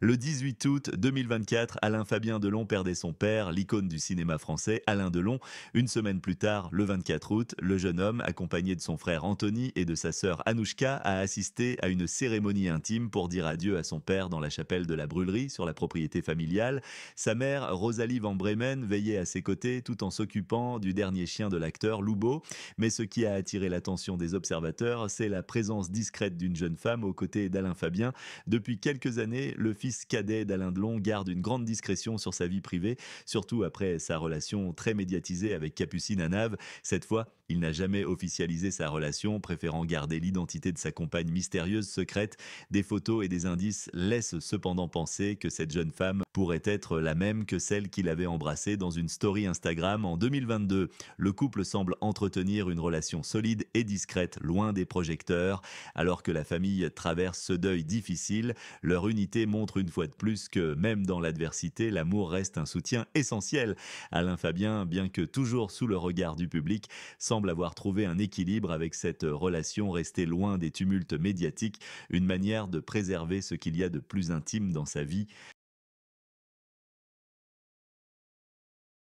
Le 18 août 2024, Alain Fabien Delon perdait son père, l'icône du cinéma français Alain Delon. Une semaine plus tard, le 24 août, le jeune homme, accompagné de son frère Anthony et de sa sœur Anouchka, a assisté à une cérémonie intime pour dire adieu à son père dans la chapelle de la Brûlerie, sur la propriété familiale. Sa mère, Rosalie Van Bremen, veillait à ses côtés tout en s'occupant du dernier chien de l'acteur, Loubo. Mais ce qui a attiré l'attention des observateurs, c'est la présence discrète d'une jeune femme aux côtés d'Alain Fabien. Depuis quelques années, le fils cadet d'Alain Delon garde une grande discrétion sur sa vie privée, surtout après sa relation très médiatisée avec Capucine Anave. Cette fois, il n'a jamais officialisé sa relation, préférant garder l'identité de sa compagne mystérieuse secrète. Des photos et des indices laissent cependant penser que cette jeune femme pourrait être la même que celle qu'il avait embrassée dans une story Instagram en 2022. Le couple semble entretenir une relation solide et discrète, loin des projecteurs. Alors que la famille traverse ce deuil difficile, leur unité montre une fois de plus que même dans l'adversité, l'amour reste un soutien essentiel. Alain Fabien, bien que toujours sous le regard du public, semble avoir trouvé un équilibre avec cette relation restée loin des tumultes médiatiques, une manière de préserver ce qu'il y a de plus intime dans sa vie.